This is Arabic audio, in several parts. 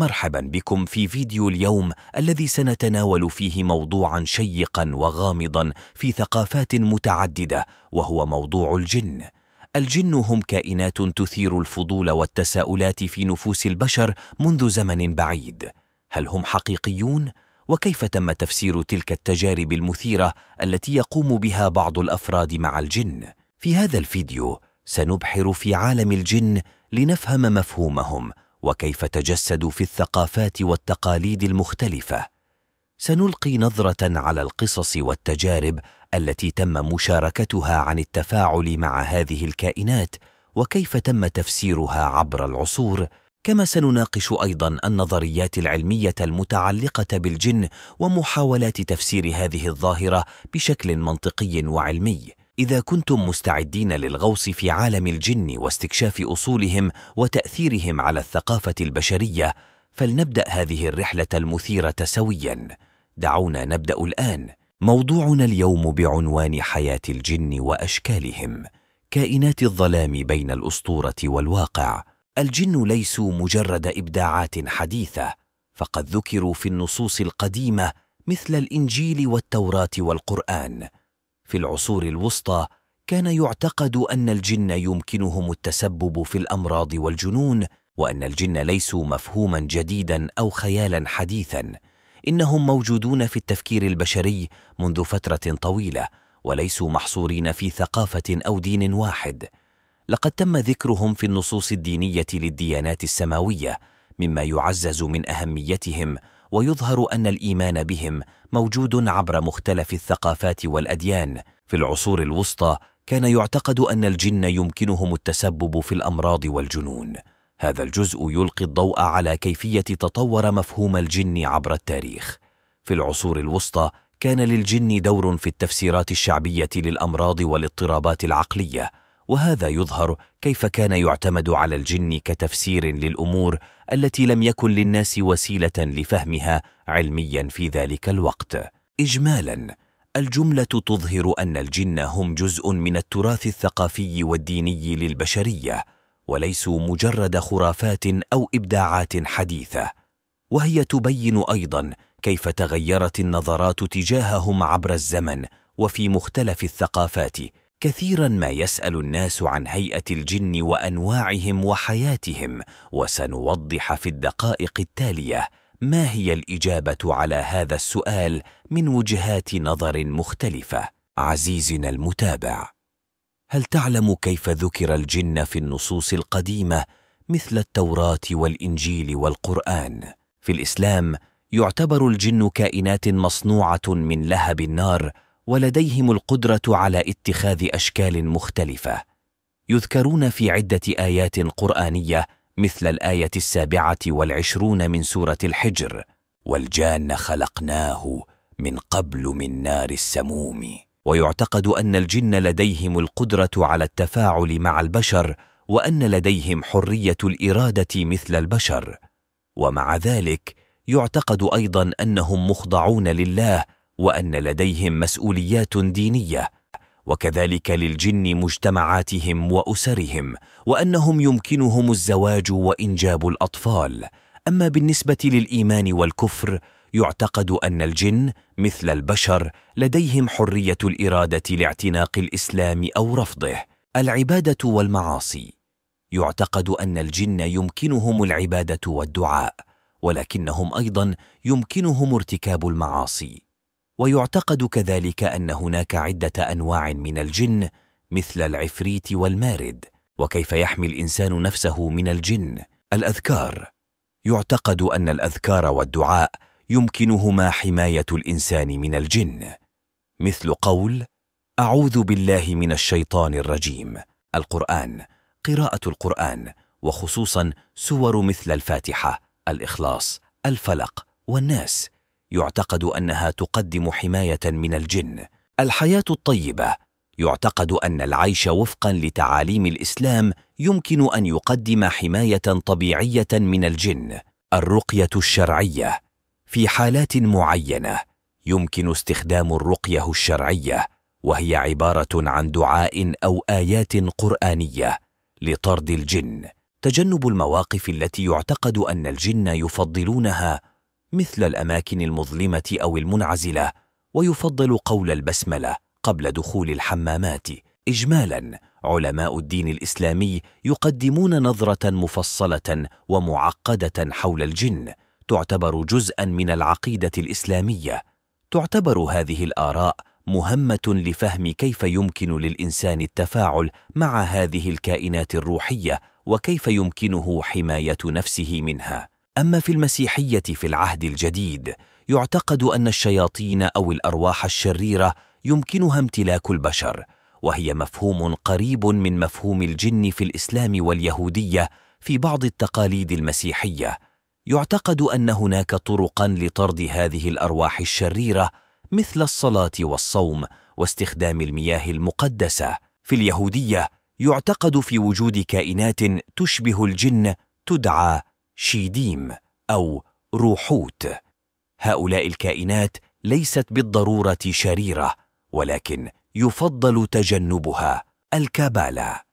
مرحبا بكم في فيديو اليوم الذي سنتناول فيه موضوعا شيقا وغامضا في ثقافات متعددة وهو موضوع الجن الجن هم كائنات تثير الفضول والتساؤلات في نفوس البشر منذ زمن بعيد هل هم حقيقيون؟ وكيف تم تفسير تلك التجارب المثيرة التي يقوم بها بعض الأفراد مع الجن؟ في هذا الفيديو سنبحر في عالم الجن لنفهم مفهومهم وكيف تجسدوا في الثقافات والتقاليد المختلفه سنلقي نظره على القصص والتجارب التي تم مشاركتها عن التفاعل مع هذه الكائنات وكيف تم تفسيرها عبر العصور كما سنناقش ايضا النظريات العلميه المتعلقه بالجن ومحاولات تفسير هذه الظاهره بشكل منطقي وعلمي اذا كنتم مستعدين للغوص في عالم الجن واستكشاف اصولهم وتاثيرهم على الثقافه البشريه فلنبدا هذه الرحله المثيره سويا دعونا نبدا الان موضوعنا اليوم بعنوان حياه الجن واشكالهم كائنات الظلام بين الاسطوره والواقع الجن ليسوا مجرد ابداعات حديثه فقد ذكروا في النصوص القديمه مثل الانجيل والتوراه والقران في العصور الوسطى كان يعتقد ان الجن يمكنهم التسبب في الامراض والجنون وان الجن ليسوا مفهوما جديدا او خيالا حديثا انهم موجودون في التفكير البشري منذ فتره طويله وليسوا محصورين في ثقافه او دين واحد لقد تم ذكرهم في النصوص الدينيه للديانات السماويه مما يعزز من اهميتهم ويظهر ان الايمان بهم موجود عبر مختلف الثقافات والاديان في العصور الوسطى كان يعتقد ان الجن يمكنهم التسبب في الامراض والجنون هذا الجزء يلقي الضوء على كيفيه تطور مفهوم الجن عبر التاريخ في العصور الوسطى كان للجن دور في التفسيرات الشعبيه للامراض والاضطرابات العقليه وهذا يظهر كيف كان يعتمد على الجن كتفسير للامور التي لم يكن للناس وسيلة لفهمها علميا في ذلك الوقت إجمالا الجملة تظهر أن الجن هم جزء من التراث الثقافي والديني للبشرية وليسوا مجرد خرافات أو إبداعات حديثة وهي تبين أيضا كيف تغيرت النظرات تجاههم عبر الزمن وفي مختلف الثقافات كثيرا ما يسال الناس عن هيئه الجن وانواعهم وحياتهم وسنوضح في الدقائق التاليه ما هي الاجابه على هذا السؤال من وجهات نظر مختلفه عزيزنا المتابع هل تعلم كيف ذكر الجن في النصوص القديمه مثل التوراه والانجيل والقران في الاسلام يعتبر الجن كائنات مصنوعه من لهب النار ولديهم القدره على اتخاذ اشكال مختلفه يذكرون في عده ايات قرانيه مثل الايه السابعه والعشرون من سوره الحجر والجان خلقناه من قبل من نار السموم ويعتقد ان الجن لديهم القدره على التفاعل مع البشر وان لديهم حريه الاراده مثل البشر ومع ذلك يعتقد ايضا انهم مخضعون لله وأن لديهم مسؤوليات دينية وكذلك للجن مجتمعاتهم وأسرهم وأنهم يمكنهم الزواج وإنجاب الأطفال أما بالنسبة للإيمان والكفر يعتقد أن الجن مثل البشر لديهم حرية الإرادة لاعتناق الإسلام أو رفضه العبادة والمعاصي يعتقد أن الجن يمكنهم العبادة والدعاء ولكنهم أيضا يمكنهم ارتكاب المعاصي ويعتقد كذلك ان هناك عده انواع من الجن مثل العفريت والمارد وكيف يحمي الانسان نفسه من الجن الاذكار يعتقد ان الاذكار والدعاء يمكنهما حمايه الانسان من الجن مثل قول اعوذ بالله من الشيطان الرجيم القران قراءه القران وخصوصا سور مثل الفاتحه الاخلاص الفلق والناس يعتقد انها تقدم حمايه من الجن الحياه الطيبه يعتقد ان العيش وفقا لتعاليم الاسلام يمكن ان يقدم حمايه طبيعيه من الجن الرقيه الشرعيه في حالات معينه يمكن استخدام الرقيه الشرعيه وهي عباره عن دعاء او ايات قرانيه لطرد الجن تجنب المواقف التي يعتقد ان الجن يفضلونها مثل الأماكن المظلمة أو المنعزلة ويفضل قول البسملة قبل دخول الحمامات إجمالاً علماء الدين الإسلامي يقدمون نظرة مفصلة ومعقدة حول الجن تعتبر جزءا من العقيدة الإسلامية تعتبر هذه الآراء مهمة لفهم كيف يمكن للإنسان التفاعل مع هذه الكائنات الروحية وكيف يمكنه حماية نفسه منها اما في المسيحيه في العهد الجديد يعتقد ان الشياطين او الارواح الشريره يمكنها امتلاك البشر وهي مفهوم قريب من مفهوم الجن في الاسلام واليهوديه في بعض التقاليد المسيحيه يعتقد ان هناك طرقا لطرد هذه الارواح الشريره مثل الصلاه والصوم واستخدام المياه المقدسه في اليهوديه يعتقد في وجود كائنات تشبه الجن تدعى شيديم أو روحوت هؤلاء الكائنات ليست بالضرورة شريرة ولكن يفضل تجنبها الكابالا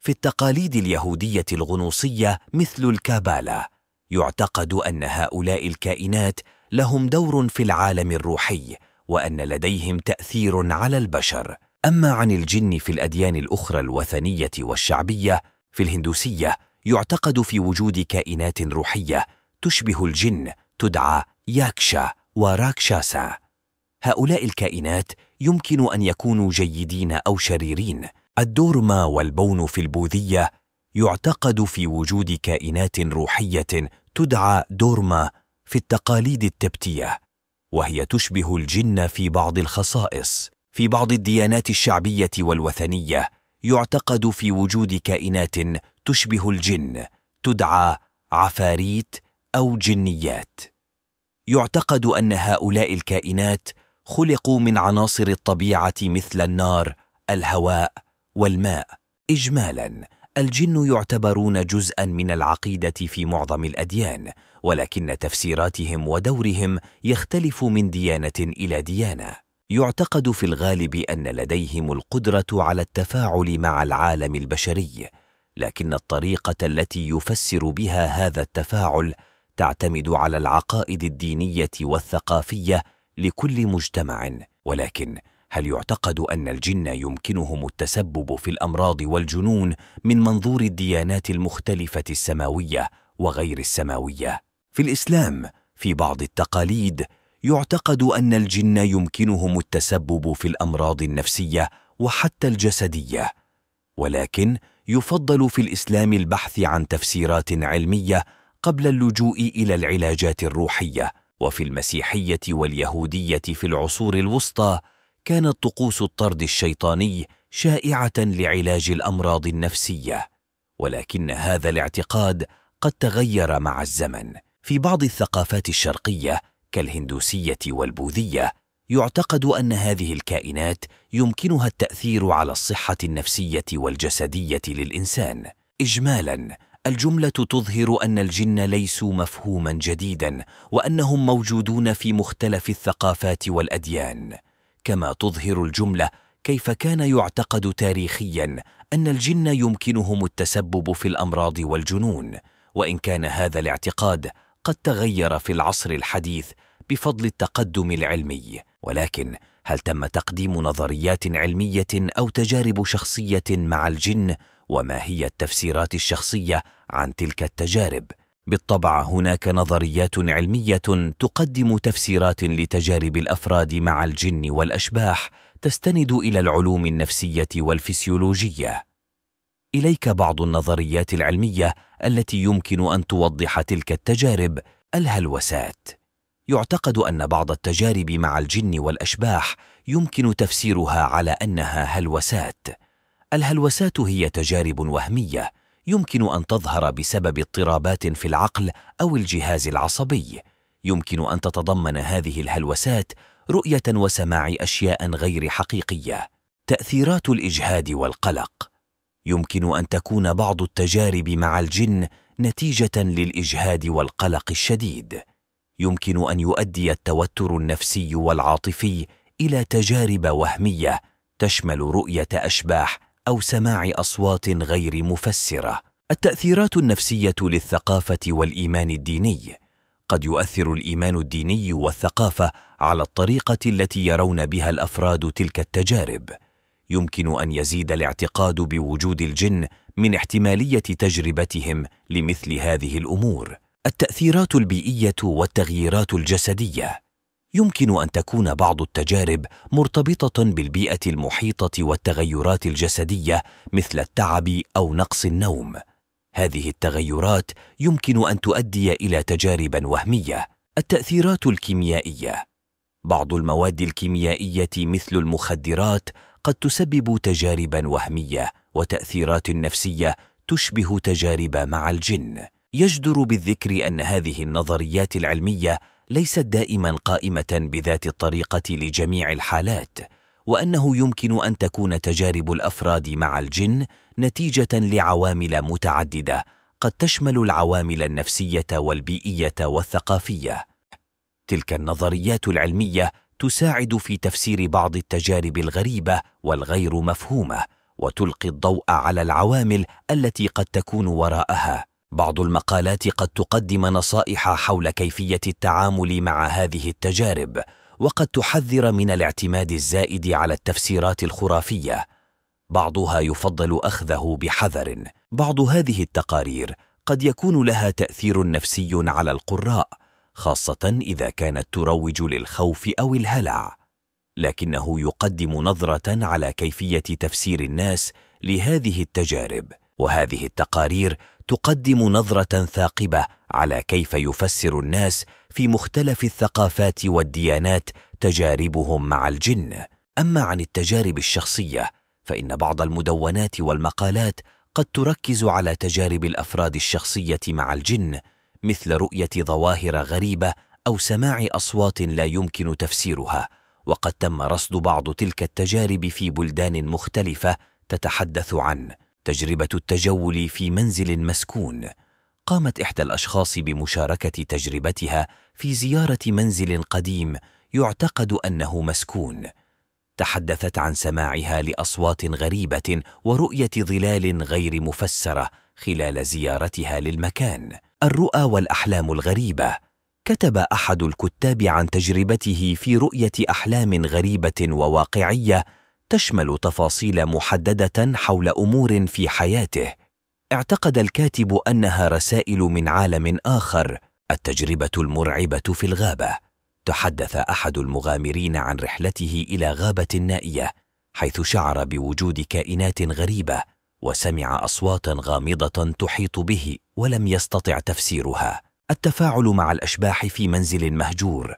في التقاليد اليهودية الغنوصية مثل الكابالا يعتقد أن هؤلاء الكائنات لهم دور في العالم الروحي وأن لديهم تأثير على البشر أما عن الجن في الأديان الأخرى الوثنية والشعبية في الهندوسية يعتقد في وجود كائنات روحيه تشبه الجن تدعى ياكشا وراكشاسا هؤلاء الكائنات يمكن ان يكونوا جيدين او شريرين الدورما والبون في البوذيه يعتقد في وجود كائنات روحيه تدعى دورما في التقاليد التبتيه وهي تشبه الجن في بعض الخصائص في بعض الديانات الشعبيه والوثنيه يعتقد في وجود كائنات تشبه الجن تدعى عفاريت او جنيات يعتقد ان هؤلاء الكائنات خلقوا من عناصر الطبيعه مثل النار الهواء والماء اجمالا الجن يعتبرون جزءا من العقيده في معظم الاديان ولكن تفسيراتهم ودورهم يختلف من ديانه الى ديانه يعتقد في الغالب ان لديهم القدره على التفاعل مع العالم البشري لكن الطريقه التي يفسر بها هذا التفاعل تعتمد على العقائد الدينيه والثقافيه لكل مجتمع ولكن هل يعتقد ان الجن يمكنهم التسبب في الامراض والجنون من منظور الديانات المختلفه السماويه وغير السماويه في الاسلام في بعض التقاليد يعتقد أن الجن يمكنهم التسبب في الأمراض النفسية وحتى الجسدية ولكن يفضل في الإسلام البحث عن تفسيرات علمية قبل اللجوء إلى العلاجات الروحية وفي المسيحية واليهودية في العصور الوسطى كانت طقوس الطرد الشيطاني شائعة لعلاج الأمراض النفسية ولكن هذا الاعتقاد قد تغير مع الزمن في بعض الثقافات الشرقية كالهندوسية والبوذية يعتقد أن هذه الكائنات يمكنها التأثير على الصحة النفسية والجسدية للإنسان إجمالاً الجملة تظهر أن الجن ليسوا مفهوماً جديداً وأنهم موجودون في مختلف الثقافات والأديان كما تظهر الجملة كيف كان يعتقد تاريخياً أن الجن يمكنهم التسبب في الأمراض والجنون وإن كان هذا الاعتقاد قد تغير في العصر الحديث بفضل التقدم العلمي ولكن هل تم تقديم نظريات علميه او تجارب شخصيه مع الجن وما هي التفسيرات الشخصيه عن تلك التجارب بالطبع هناك نظريات علميه تقدم تفسيرات لتجارب الافراد مع الجن والاشباح تستند الى العلوم النفسيه والفسيولوجيه اليك بعض النظريات العلميه التي يمكن ان توضح تلك التجارب الهلوسات يعتقد ان بعض التجارب مع الجن والاشباح يمكن تفسيرها على انها هلوسات الهلوسات هي تجارب وهميه يمكن ان تظهر بسبب اضطرابات في العقل او الجهاز العصبي يمكن ان تتضمن هذه الهلوسات رؤيه وسماع اشياء غير حقيقيه تاثيرات الاجهاد والقلق يمكن ان تكون بعض التجارب مع الجن نتيجه للاجهاد والقلق الشديد يمكن ان يؤدي التوتر النفسي والعاطفي الى تجارب وهميه تشمل رؤيه اشباح او سماع اصوات غير مفسره التاثيرات النفسيه للثقافه والايمان الديني قد يؤثر الايمان الديني والثقافه على الطريقه التي يرون بها الافراد تلك التجارب يمكن ان يزيد الاعتقاد بوجود الجن من احتماليه تجربتهم لمثل هذه الامور التأثيرات البيئية والتغييرات الجسدية يمكن أن تكون بعض التجارب مرتبطة بالبيئة المحيطة والتغيرات الجسدية مثل التعب أو نقص النوم. هذه التغيرات يمكن أن تؤدي إلى تجارب وهمية. التأثيرات الكيميائية بعض المواد الكيميائية مثل المخدرات قد تسبب تجارب وهمية وتأثيرات نفسية تشبه تجارب مع الجن. يجدر بالذكر أن هذه النظريات العلمية ليست دائما قائمة بذات الطريقة لجميع الحالات وأنه يمكن أن تكون تجارب الأفراد مع الجن نتيجة لعوامل متعددة قد تشمل العوامل النفسية والبيئية والثقافية تلك النظريات العلمية تساعد في تفسير بعض التجارب الغريبة والغير مفهومة وتلقي الضوء على العوامل التي قد تكون وراءها بعض المقالات قد تقدم نصائح حول كيفية التعامل مع هذه التجارب وقد تحذر من الاعتماد الزائد على التفسيرات الخرافية بعضها يفضل أخذه بحذر بعض هذه التقارير قد يكون لها تأثير نفسي على القراء خاصة إذا كانت تروج للخوف أو الهلع لكنه يقدم نظرة على كيفية تفسير الناس لهذه التجارب وهذه التقارير تقدم نظره ثاقبه على كيف يفسر الناس في مختلف الثقافات والديانات تجاربهم مع الجن اما عن التجارب الشخصيه فان بعض المدونات والمقالات قد تركز على تجارب الافراد الشخصيه مع الجن مثل رؤيه ظواهر غريبه او سماع اصوات لا يمكن تفسيرها وقد تم رصد بعض تلك التجارب في بلدان مختلفه تتحدث عن تجربة التجول في منزل مسكون قامت إحدى الأشخاص بمشاركة تجربتها في زيارة منزل قديم يعتقد أنه مسكون تحدثت عن سماعها لأصوات غريبة ورؤية ظلال غير مفسرة خلال زيارتها للمكان الرؤى والأحلام الغريبة كتب أحد الكتاب عن تجربته في رؤية أحلام غريبة وواقعية تشمل تفاصيل محدده حول امور في حياته اعتقد الكاتب انها رسائل من عالم اخر التجربه المرعبه في الغابه تحدث احد المغامرين عن رحلته الى غابه نائيه حيث شعر بوجود كائنات غريبه وسمع اصواتا غامضه تحيط به ولم يستطع تفسيرها التفاعل مع الاشباح في منزل مهجور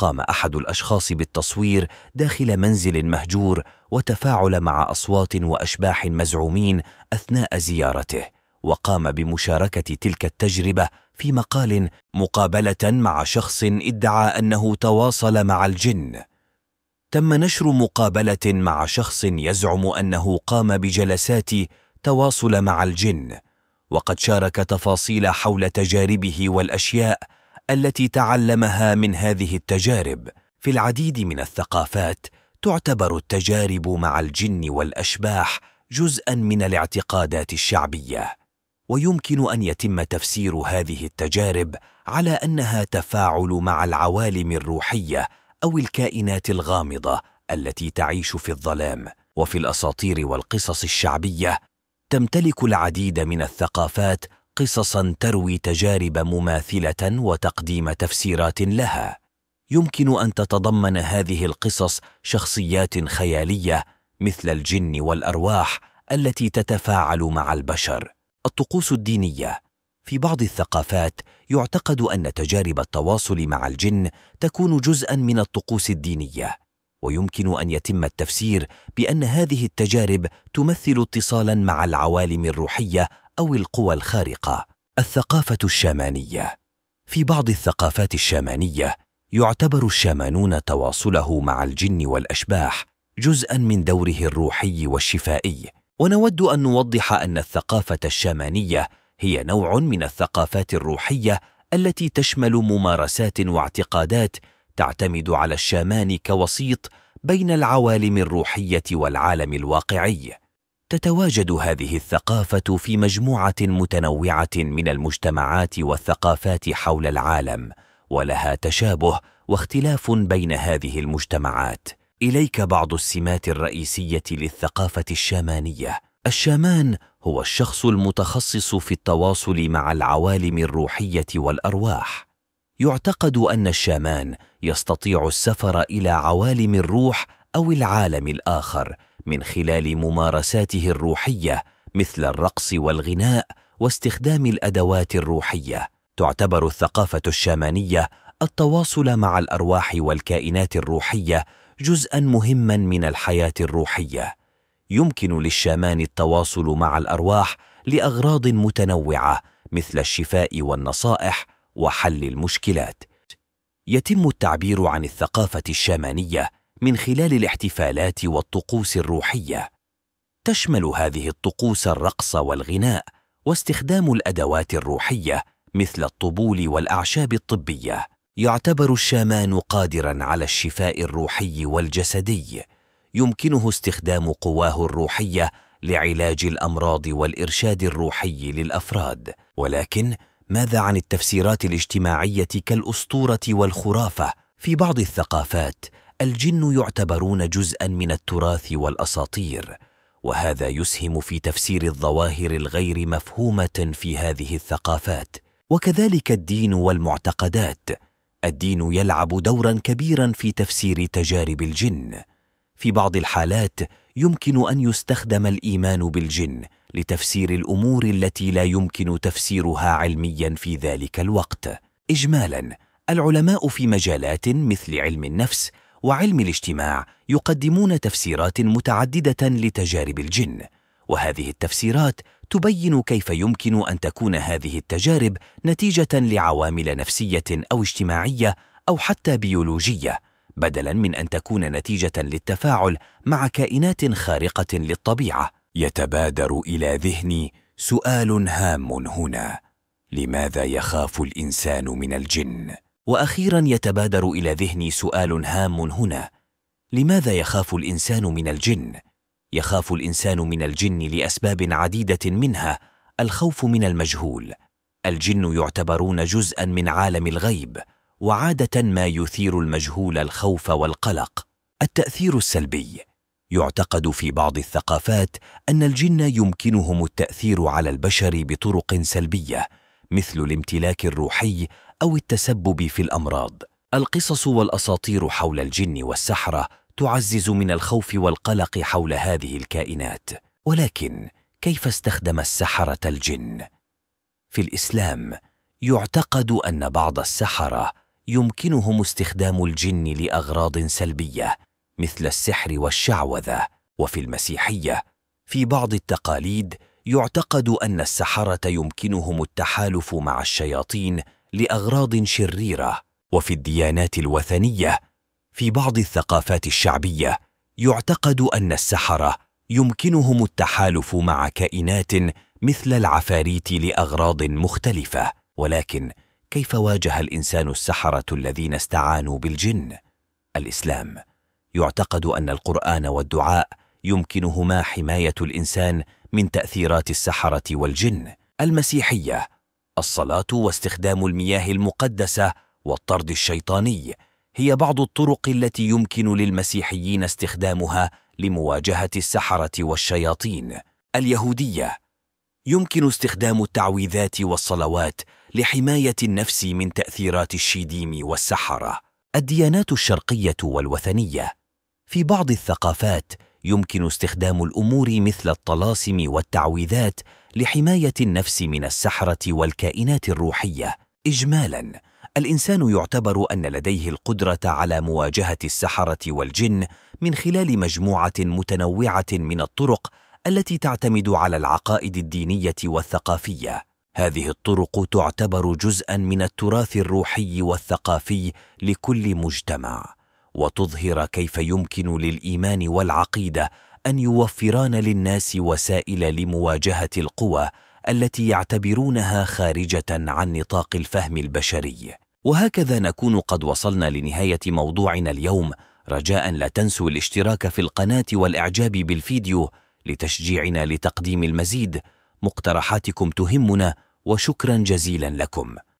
قام احد الاشخاص بالتصوير داخل منزل مهجور وتفاعل مع اصوات واشباح مزعومين اثناء زيارته وقام بمشاركه تلك التجربه في مقال مقابله مع شخص ادعى انه تواصل مع الجن تم نشر مقابله مع شخص يزعم انه قام بجلسات تواصل مع الجن وقد شارك تفاصيل حول تجاربه والاشياء التي تعلمها من هذه التجارب في العديد من الثقافات تعتبر التجارب مع الجن والاشباح جزءا من الاعتقادات الشعبيه ويمكن ان يتم تفسير هذه التجارب على انها تفاعل مع العوالم الروحيه او الكائنات الغامضه التي تعيش في الظلام وفي الاساطير والقصص الشعبيه تمتلك العديد من الثقافات قصصا تروي تجارب مماثله وتقديم تفسيرات لها يمكن ان تتضمن هذه القصص شخصيات خياليه مثل الجن والارواح التي تتفاعل مع البشر الطقوس الدينيه في بعض الثقافات يعتقد ان تجارب التواصل مع الجن تكون جزءا من الطقوس الدينيه ويمكن أن يتم التفسير بأن هذه التجارب تمثل اتصالاً مع العوالم الروحية أو القوى الخارقة الثقافة الشامانية في بعض الثقافات الشامانية يعتبر الشامانون تواصله مع الجن والأشباح جزءاً من دوره الروحي والشفائي ونود أن نوضح أن الثقافة الشامانية هي نوع من الثقافات الروحية التي تشمل ممارسات واعتقادات تعتمد على الشامان كوسيط بين العوالم الروحيه والعالم الواقعي تتواجد هذه الثقافه في مجموعه متنوعه من المجتمعات والثقافات حول العالم ولها تشابه واختلاف بين هذه المجتمعات اليك بعض السمات الرئيسيه للثقافه الشامانيه الشامان هو الشخص المتخصص في التواصل مع العوالم الروحيه والارواح يعتقد أن الشامان يستطيع السفر إلى عوالم الروح أو العالم الآخر من خلال ممارساته الروحية مثل الرقص والغناء واستخدام الأدوات الروحية. تعتبر الثقافة الشامانية التواصل مع الأرواح والكائنات الروحية جزءا مهما من الحياة الروحية. يمكن للشامان التواصل مع الأرواح لأغراض متنوعة مثل الشفاء والنصائح وحل المشكلات يتم التعبير عن الثقافه الشامانيه من خلال الاحتفالات والطقوس الروحيه تشمل هذه الطقوس الرقص والغناء واستخدام الادوات الروحيه مثل الطبول والاعشاب الطبيه يعتبر الشامان قادرا على الشفاء الروحي والجسدي يمكنه استخدام قواه الروحيه لعلاج الامراض والارشاد الروحي للافراد ولكن ماذا عن التفسيرات الاجتماعيه كالاسطوره والخرافه في بعض الثقافات الجن يعتبرون جزءا من التراث والاساطير وهذا يسهم في تفسير الظواهر الغير مفهومه في هذه الثقافات وكذلك الدين والمعتقدات الدين يلعب دورا كبيرا في تفسير تجارب الجن في بعض الحالات يمكن ان يستخدم الايمان بالجن لتفسير الامور التي لا يمكن تفسيرها علميا في ذلك الوقت اجمالا العلماء في مجالات مثل علم النفس وعلم الاجتماع يقدمون تفسيرات متعدده لتجارب الجن وهذه التفسيرات تبين كيف يمكن ان تكون هذه التجارب نتيجه لعوامل نفسيه او اجتماعيه او حتى بيولوجيه بدلا من ان تكون نتيجه للتفاعل مع كائنات خارقه للطبيعه يتبادر الى ذهني سؤال هام هنا لماذا يخاف الانسان من الجن واخيرا يتبادر الى ذهني سؤال هام هنا لماذا يخاف الانسان من الجن يخاف الانسان من الجن لاسباب عديده منها الخوف من المجهول الجن يعتبرون جزءا من عالم الغيب وعاده ما يثير المجهول الخوف والقلق التاثير السلبي يعتقد في بعض الثقافات ان الجن يمكنهم التاثير على البشر بطرق سلبيه مثل الامتلاك الروحي او التسبب في الامراض القصص والاساطير حول الجن والسحره تعزز من الخوف والقلق حول هذه الكائنات ولكن كيف استخدم السحره الجن في الاسلام يعتقد ان بعض السحره يمكنهم استخدام الجن لاغراض سلبيه مثل السحر والشعوذه وفي المسيحيه في بعض التقاليد يعتقد ان السحره يمكنهم التحالف مع الشياطين لاغراض شريره وفي الديانات الوثنيه في بعض الثقافات الشعبيه يعتقد ان السحره يمكنهم التحالف مع كائنات مثل العفاريت لاغراض مختلفه ولكن كيف واجه الانسان السحره الذين استعانوا بالجن الاسلام يعتقد أن القرآن والدعاء يمكنهما حماية الإنسان من تأثيرات السحرة والجن المسيحية الصلاة واستخدام المياه المقدسة والطرد الشيطاني هي بعض الطرق التي يمكن للمسيحيين استخدامها لمواجهة السحرة والشياطين اليهودية يمكن استخدام التعويذات والصلوات لحماية النفس من تأثيرات الشيديم والسحرة الديانات الشرقية والوثنية في بعض الثقافات يمكن استخدام الامور مثل الطلاسم والتعويذات لحمايه النفس من السحره والكائنات الروحيه اجمالا الانسان يعتبر ان لديه القدره على مواجهه السحره والجن من خلال مجموعه متنوعه من الطرق التي تعتمد على العقائد الدينيه والثقافيه هذه الطرق تعتبر جزءا من التراث الروحي والثقافي لكل مجتمع وتظهر كيف يمكن للايمان والعقيده ان يوفران للناس وسائل لمواجهه القوى التي يعتبرونها خارجه عن نطاق الفهم البشري وهكذا نكون قد وصلنا لنهايه موضوعنا اليوم رجاء لا تنسوا الاشتراك في القناه والاعجاب بالفيديو لتشجيعنا لتقديم المزيد مقترحاتكم تهمنا وشكرا جزيلا لكم